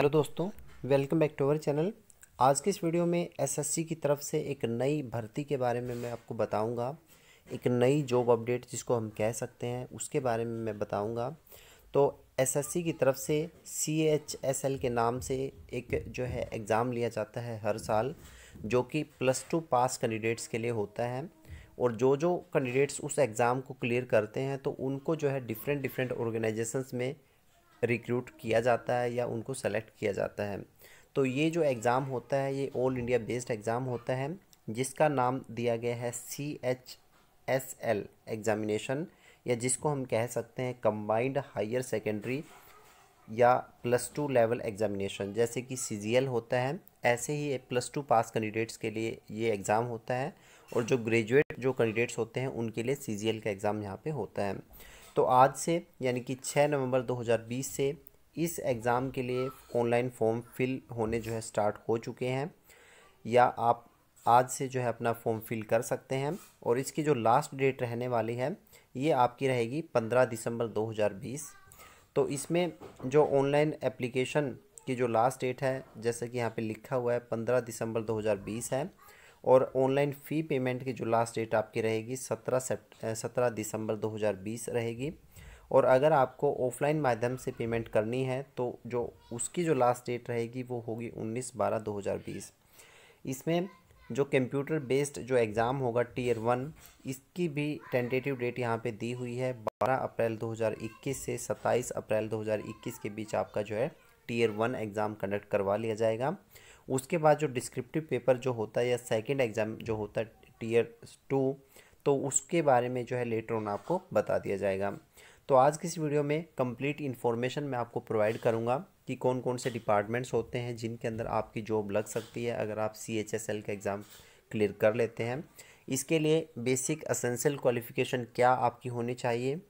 hello दोस्तों welcome back to our channel आज के इस वीडियो में एसएससी की तरफ से एक नई भर्ती के बारे में मैं आपको बताऊंगा एक नई जॉब अपडेट जिसको हम कह सकते हैं उसके बारे में मैं बताऊंगा तो एसएससी की तरफ से सी एच एस एल के नाम से एक जो है एग्ज़ाम लिया जाता है हर साल जो कि प्लस टू पास कैंडिडेट्स के लिए होता है और जो जो कैंडिडेट्स उस एग्ज़ाम को क्लियर करते हैं तो उनको जो है डिफरेंट डिफरेंट ऑर्गेनाइजेशंस में रिक्रूट किया जाता है या उनको सेलेक्ट किया जाता है तो ये जो एग्ज़ाम होता है ये ऑल इंडिया बेस्ड एग्ज़ाम होता है जिसका नाम दिया गया है C H S L examination या जिसको हम कह सकते हैं कम्बाइंड हायर सेकेंडरी या प्लस टू लेवल एग्ज़ामिनेशन जैसे कि सी होता है ऐसे ही प्लस टू पास कैंडिडेट्स के लिए ये एग्ज़ाम होता है और जो ग्रेजुएट जो कैंडिडेट्स होते हैं उनके लिए सी का एग्ज़ाम यहाँ पे होता है तो आज से यानी कि 6 नवंबर 2020 से इस एग्ज़ाम के लिए ऑनलाइन फॉर्म फिल होने जो है स्टार्ट हो चुके हैं या आप आज से जो है अपना फॉर्म फिल कर सकते हैं और इसकी जो लास्ट डेट रहने वाली है ये आपकी रहेगी पंद्रह दिसंबर 2020 तो इसमें जो ऑनलाइन एप्लीकेशन की जो लास्ट डेट है जैसे कि यहाँ पे लिखा हुआ है पंद्रह दिसंबर 2020 है और ऑनलाइन फ़ी पेमेंट की जो लास्ट डेट आपकी रहेगी सत्रह सेप्ट सत्रह दिसंबर 2020 रहेगी और अगर आपको ऑफलाइन माध्यम से पेमेंट करनी है तो जो उसकी जो लास्ट डेट रहेगी वो होगी उन्नीस बारह दो हज़ार बीस इसमें जो कंप्यूटर बेस्ड जो एग्ज़ाम होगा टीयर वन इसकी भी टेंटेटिव डेट यहाँ पे दी हुई है 12 अप्रैल 2021 से 27 अप्रैल 2021 के बीच आपका जो है टीयर वन एग्ज़ाम कंडक्ट करवा लिया जाएगा उसके बाद जो डिस्क्रिप्टिव पेपर जो होता है या सेकेंड एग्ज़ाम जो होता है टीयर टू तो उसके बारे में जो है लेटर ऑन आपको बता दिया जाएगा तो आज की इस वीडियो में कंप्लीट इन्फॉर्मेशन मैं आपको प्रोवाइड करूँगा कि कौन कौन से डिपार्टमेंट्स होते हैं जिनके अंदर आपकी जॉब लग सकती है अगर आप सी एच एस एल का एग्ज़ाम क्लियर कर लेते हैं इसके लिए बेसिक असेंशियल क्वालिफ़िकेशन क्या आपकी होनी चाहिए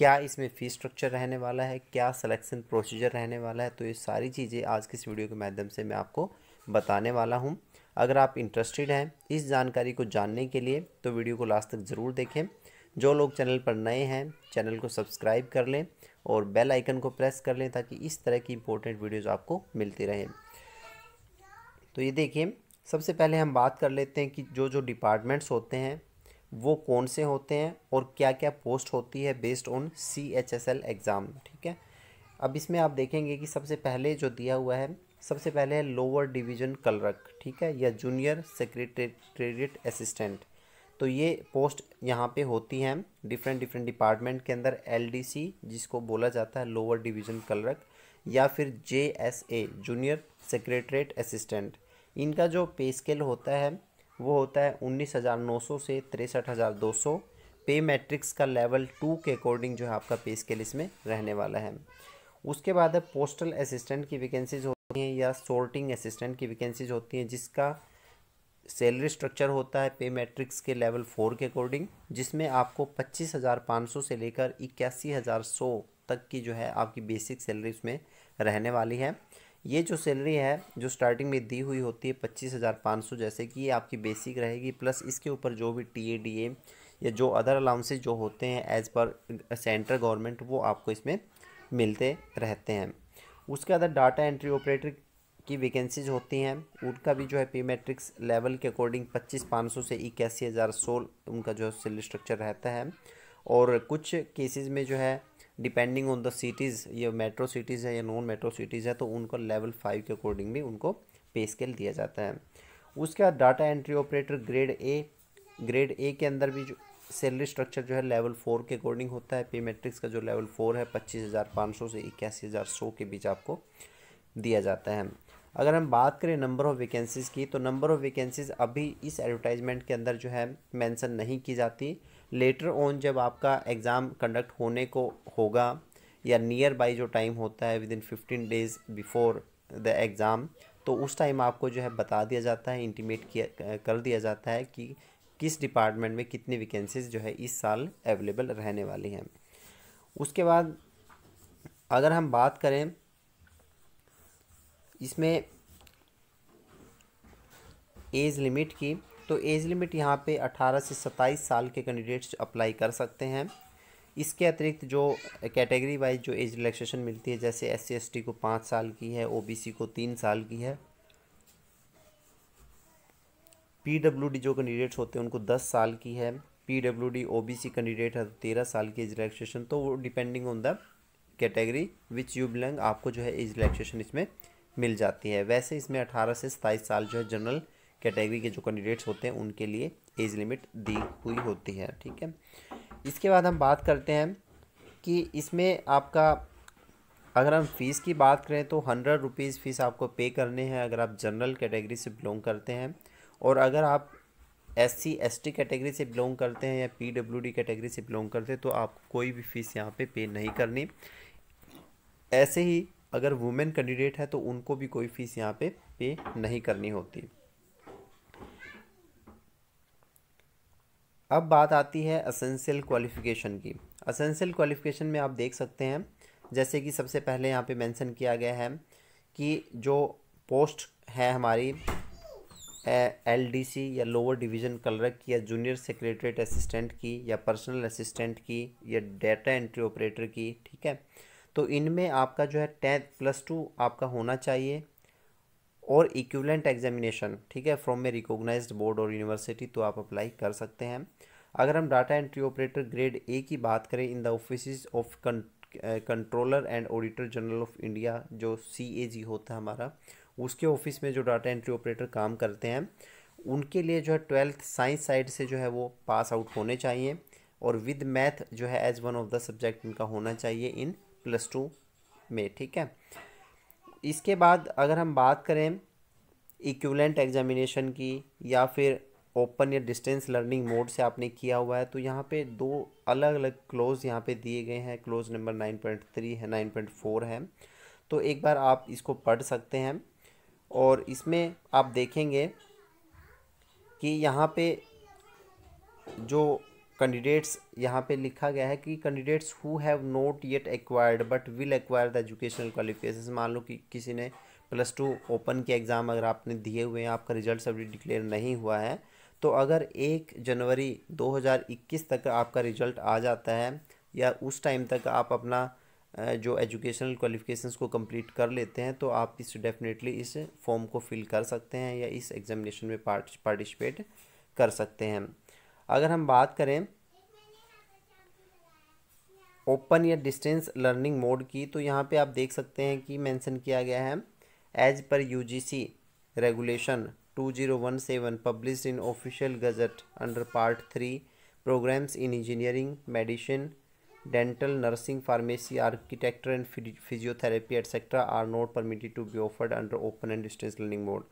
क्या इसमें फ़ीस स्ट्रक्चर रहने वाला है क्या सिलेक्शन प्रोसीजर रहने वाला है तो ये सारी चीज़ें आज की इस वीडियो के माध्यम से मैं आपको बताने वाला हूँ अगर आप इंटरेस्टेड हैं इस जानकारी को जानने के लिए तो वीडियो को लास्ट तक ज़रूर देखें जो लोग चैनल पर नए हैं चैनल को सब्सक्राइब कर लें और बेल आइकन को प्रेस कर लें ताकि इस तरह की इंपॉर्टेंट वीडियोस आपको मिलती रहें तो ये देखिए सबसे पहले हम बात कर लेते हैं कि जो जो डिपार्टमेंट्स होते हैं वो कौन से होते हैं और क्या क्या पोस्ट होती है based on C H S L exam ठीक है अब इसमें आप देखेंगे कि सबसे पहले जो दिया हुआ है सबसे पहले है लोअर डिवीजन कलरक ठीक है या जूनियर सेक्रेटेरिएट असिस्टेंट तो ये पोस्ट यहाँ पे होती हैं डिफरेंट डिफरेंट डिपार्टमेंट के अंदर एलडीसी जिसको बोला जाता है लोअर डिवीजन कलरक या फिर J S A junior secretariat assistant इनका जो पे स्केल होता है वो होता है उन्नीस हज़ार नौ सौ से तिरसठ हज़ार दो सौ पे मैट्रिक्स का लेवल टू के अकॉर्डिंग जो है आपका पे स्केल इसमें रहने वाला है उसके बाद है पोस्टल असिस्टेंट की वैकेंसीज होती हैं या सॉर्टिंग असिस्टेंट की वैकेंसीज होती हैं जिसका सैलरी स्ट्रक्चर होता है पे मैट्रिक्स के लेवल फोर के अकॉर्डिंग जिसमें आपको पच्चीस हज़ार पाँच सौ से लेकर इक्यासी हज़ार सौ तक की जो है आपकी बेसिक सैलरी उसमें रहने वाली है ये जो सैलरी है जो स्टार्टिंग में दी हुई होती है पच्चीस हज़ार पाँच सौ जैसे कि आपकी बेसिक रहेगी प्लस इसके ऊपर जो भी टी ए डी ए या जो अदर अलाउंसेज जो होते हैं एज़ पर सेंट्रल गवर्नमेंट वो आपको इसमें मिलते रहते हैं उसके अदर डाटा एंट्री ऑपरेटर की वैकेंसीज होती हैं उनका भी जो है पी मैट्रिक्स लेवल के अकॉर्डिंग पच्चीस पाँच सौ से इक्यासी हज़ार सोल उनका जो है सैलरी स्ट्रक्चर रहता है और कुछ केसेस में जो है डिपेंडिंग ऑन द सिटीज़ ये मेट्रो सिटीज़ है या नॉन मेट्रो सिटीज़ है तो उनको लेवल फाइव के अकॉर्डिंग भी उनको पे स्केल दिया जाता है उसके बाद data entry operator grade A grade A के अंदर भी जो सैलरी स्ट्रक्चर जो है लेवल फोर के अकॉर्डिंग होता है पे मेट्रिक्स का जो लेवल फोर है पच्चीस हज़ार पाँच सौ से इक्यासी हज़ार सौ के बीच आपको दिया जाता है अगर हम बात करें नंबर ऑफ़ वैकेंसीज़ की तो नंबर ऑफ़ वैकेंसीज़ अभी इस एडवर्टाइजमेंट के अंदर जो है मेंशन नहीं की जाती लेटर ऑन जब आपका एग्ज़ाम कंडक्ट होने को होगा या नियर बाई जो टाइम होता है within fifteen days before the exam तो उस टाइम आपको जो है बता दिया जाता है इंटीमेट किया कर दिया जाता है कि किस डिपार्टमेंट में कितनी वैकेंसीज जो है इस साल अवेलेबल रहने वाली हैं उसके बाद अगर हम बात करें इसमें एज लिमिट की तो एज लिमिट यहाँ पे 18 से 27 साल के कैंडिडेट्स अप्लाई कर सकते हैं इसके अतिरिक्त जो कैटेगरी वाइज जो एज रिलैक्सेशन मिलती है जैसे एस सी को पाँच साल की है ओ को तीन साल की है पी जो कैंडिडेट्स होते हैं उनको दस साल की है P W D O B C candidate है तो तेरह साल की एज रिलैक्सेशन तो वो depending on the category which you belong आपको जो है एज रिलैक्सेशन इसमें मिल जाती है वैसे इसमें अठारह से सताईस साल जो है जनरल कैटेगरी के जो कैंडिडेट्स होते हैं उनके लिए एज लिमिट दी हुई होती है ठीक है इसके बाद हम बात करते हैं कि इसमें आपका अगर हम फ़ीस की बात करें तो हंड्रेड रुपीज़ फ़ीस आपको पे करने हैं अगर आप जनरल कैटेगरी से बिलोंग करते हैं और अगर आप S C S T category से बिलोंग करते हैं या पी डब्ल्यू डी कैटेगरी से बिलोंग करते हैं तो आप कोई भी फ़ीस यहाँ पे पे नहीं करनी ऐसे ही अगर वुमेन कैंडिडेट है तो उनको भी कोई फ़ीस यहाँ पे पे नहीं करनी होती अब बात आती है असेंशियल क्वालिफ़िकेशन की असेंशियल क्वालिफ़िकेशन में आप देख सकते हैं जैसे कि सबसे पहले यहाँ पे मेंशन किया गया है कि जो पोस्ट है हमारी एलडीसी या लोअर डिवीज़न क्लर्क की या जूनियर सेक्रेटरीट असिस्टेंट की या पर्सनल असिस्टेंट की या डेटा एंट्री ऑपरेटर की ठीक है तो इनमें आपका जो है टेंथ प्लस टू आपका होना चाहिए और इक्विवेलेंट एग्जामिनेशन ठीक है फ्रॉम ए रिकॉग्नाइज्ड बोर्ड और यूनिवर्सिटी तो आप अप्लाई कर सकते हैं अगर हम data entry operator grade A की बात करें in the office of controller and auditor general of India जो सी ए जी होता है हमारा उसके ऑफिस में जो डाटा एंट्री ऑपरेटर काम करते हैं उनके लिए जो है ट्वेल्थ साइंस साइड से जो है वो पास आउट होने चाहिए और विद मैथ जो है as one of the subject उनका होना चाहिए इन प्लस टू में ठीक है इसके बाद अगर हम बात करें इक्वलेंट एग्जामिनेशन की या फिर ओपन या डिस्टेंस लर्निंग मोड से आपने किया हुआ है तो यहाँ पे दो अलग अलग क्लोज यहाँ पे दिए गए हैं close number nine point three है नाइन पॉइंट फोर है तो एक बार आप इसको पढ़ सकते हैं और इसमें आप देखेंगे कि यहाँ पे जो कैंडिडेट्स यहाँ पे लिखा गया है कि candidates who have not yet acquired but will acquire the educational qualification मान लो कि किसी ने प्लस टू ओपन के एग्ज़ाम अगर आपने दिए हुए हैं आपका रिजल्ट अभी डिक्लेयर नहीं हुआ है तो अगर एक जनवरी 2021 तक आपका रिजल्ट आ जाता है या उस टाइम तक आप अपना जो एजुकेशनल क्वालिफिकेशंस को कंप्लीट कर लेते हैं तो आप इस डेफिनेटली इस फॉर्म को फिल कर सकते हैं या इस एग्जामिनेशन में पार्टिसिपेट कर सकते हैं अगर हम बात करें ओपन या डिस्टेंस लर्निंग मोड की तो यहाँ पे आप देख सकते हैं कि मेंशन किया गया है as per UGC regulation two zero one seven published in official gazette under part three programmes in engineering medicine dental nursing pharmacy architecture and physiotherapy etcetera are not permitted to be offered under open and distance learning mode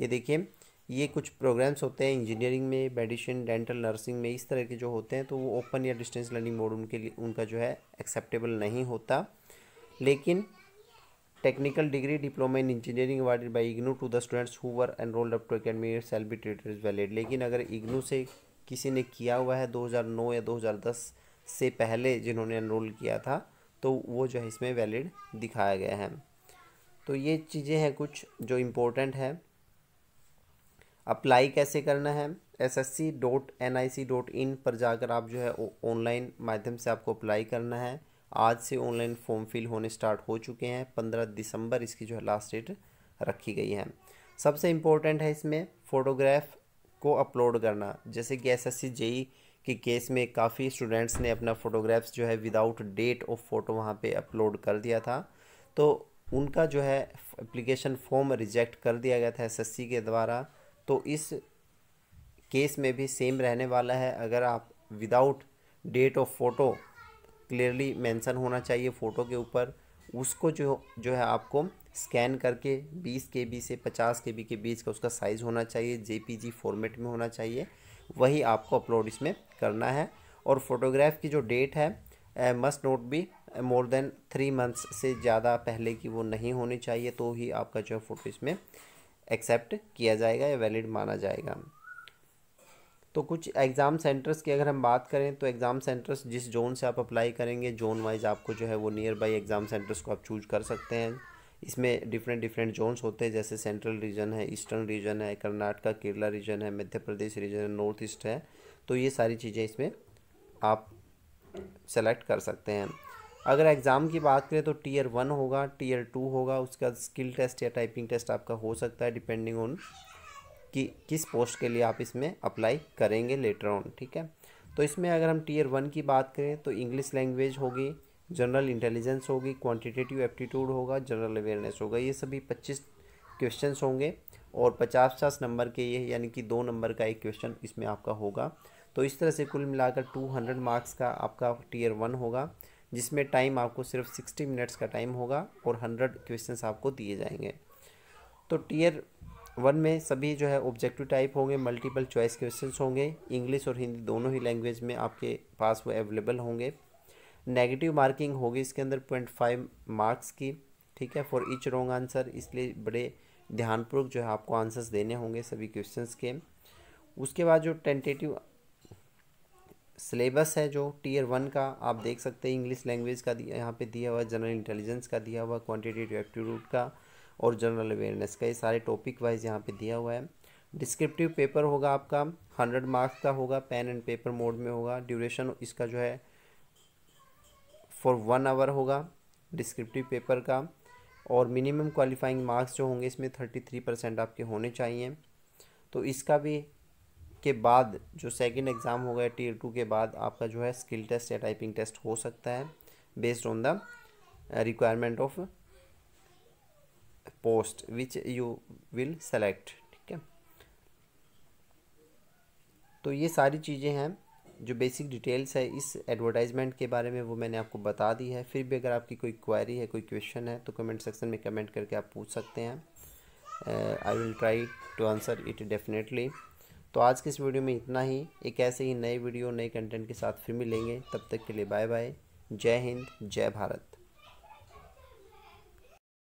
ये देखिए ये कुछ programmes होते हैं engineering में medicine dental nursing में इस तरह के जो होते हैं तो वो ओपन या डिस्टेंस लर्निंग मोड उनके लिए उनका जो है एक्सेप्टेबल नहीं होता लेकिन technical degree diploma in engineering awarded by IGNOU to the students who were enrolled up to academic shall be treated is valid लेकिन अगर इग्नू से किसी ने किया हुआ है 2009 या 2010 से पहले जिन्होंने एनरोल किया था तो वो जो है इसमें वैलिड दिखाया गया है तो ये चीज़ें हैं कुछ जो इम्पोर्टेंट है अप्लाई कैसे करना है S S C dot N I C dot in पर जाकर आप जो है ऑनलाइन माध्यम से आपको अप्लाई करना है आज से ऑनलाइन फॉर्म फिल होने स्टार्ट हो चुके हैं पंद्रह दिसंबर इसकी जो है लास्ट डेट रखी गई है सबसे इम्पोर्टेंट है इसमें फ़ोटोग्राफ को अपलोड करना जैसे कि एस एस सी ई के केस में काफ़ी स्टूडेंट्स ने अपना फ़ोटोग्राफ्स जो है विदाउट डेट ऑफ फ़ोटो वहाँ पे अपलोड कर दिया था तो उनका जो है एप्लीकेशन फॉर्म रिजेक्ट कर दिया गया था एसएससी के द्वारा तो इस केस में भी सेम रहने वाला है अगर आप without date of photo clearly mention होना चाहिए फ़ोटो के ऊपर उसको जो जो है आपको स्कैन करके 20 के बी से 50 के बी के बीच का उसका साइज़ होना चाहिए जे फॉर्मेट में होना चाहिए वही आपको अपलोड इसमें करना है और फोटोग्राफ की जो डेट है must not be more than three months से ज़्यादा पहले की वो नहीं होनी चाहिए तो ही आपका जो है फ़ोटो इसमें एक्सेप्ट किया जाएगा या वैलिड माना जाएगा तो कुछ एग्ज़ाम सेंटर्स की अगर हम बात करें तो एग्ज़ाम सेंटर्स जिस जोन से आप अप्लाई करेंगे जोन वाइज आपको जो है वो नियर बाई एग्ज़ाम सेंटर्स को आप चूज कर सकते हैं इसमें डिफरेंट डिफरेंट जोन्स होते हैं जैसे सेंट्रल रीजन है ईस्टर्न रीजन है कर्नाटका केरला रीजन है मध्य प्रदेश रीजन है नॉर्थ ईस्ट है तो ये सारी चीज़ें इसमें आप सेलेक्ट कर सकते हैं अगर एग्ज़ाम की बात करें तो टीयर वन होगा टीयर टू होगा उसका स्किल टेस्ट या टाइपिंग टेस्ट आपका हो सकता है डिपेंडिंग ऑन कि किस पोस्ट के लिए आप इसमें अप्लाई करेंगे लेटर ऑन ठीक है तो इसमें अगर हम टीयर वन की बात करें तो इंग्लिश लैंग्वेज होगी जनरल इंटेलिजेंस होगी क्वांटिटेटिव एप्टीट्यूड होगा जनरल अवेयरनेस होगा ये सभी पच्चीस क्वेश्चन होंगे और पचास पचास नंबर के ये यानी कि दो नंबर का एक क्वेश्चन इसमें आपका होगा तो इस तरह से कुल मिलाकर टू हंड्रेड मार्क्स का आपका टीयर वन होगा जिसमें टाइम आपको सिर्फ सिक्सटी मिनट्स का टाइम होगा और हंड्रेड क्वेश्चन आपको दिए जाएंगे तो टीयर वन में सभी जो है ऑब्जेक्टिव टाइप होंगे मल्टीपल चॉइस क्वेश्चन होंगे इंग्लिश और हिंदी दोनों ही लैंग्वेज में आपके पास वो अवेलेबल होंगे नेगेटिव मार्किंग होगी इसके अंदर पॉइंट फाइव मार्क्स की ठीक है फॉर ईच रॉन्ग आंसर इसलिए बड़े ध्यानपूर्वक जो है आपको आंसर्स देने होंगे सभी क्वेश्चंस के उसके बाद जो टेंटेटिव सिलेबस है जो टीयर वन का आप देख सकते हैं इंग्लिश लैंग्वेज का यहाँ पे दिया हुआ जनरल इंटेलिजेंस का दिया हुआ क्वांटिटेटिव एप्टीट्यूड का और जनरल अवेयरनेस का ये सारे टॉपिक वाइज यहाँ पे दिया हुआ है डिस्क्रिप्टिव पेपर होगा आपका हंड्रेड मार्क्स का होगा पेन एंड पेपर मोड में होगा ड्यूरेशन इसका जो है फॉर वन आवर होगा डिस्क्रिप्टिव पेपर का और मिनिमम क्वालिफाइंग मार्क्स जो होंगे इसमें थर्टी थ्री परसेंट आपके होने चाहिए तो इसका भी के बाद जो सेकेंड एग्ज़ाम होगा टीयर टू के बाद आपका जो है स्किल टेस्ट या टाइपिंग टेस्ट हो सकता है based on the requirement of post which you will select ठीक है तो ये सारी चीज़ें हैं जो बेसिक डिटेल्स है इस एडवर्टाइजमेंट के बारे में वो मैंने आपको बता दी है फिर भी अगर आपकी कोई क्वारी है कोई क्वेश्चन है तो कमेंट सेक्शन में कमेंट करके आप पूछ सकते हैं I will try to answer it definitely तो आज के इस वीडियो में इतना ही एक ऐसे ही नए वीडियो नए कंटेंट के साथ फिर मिलेंगे तब तक के लिए बाय बाय जय हिंद जय भारत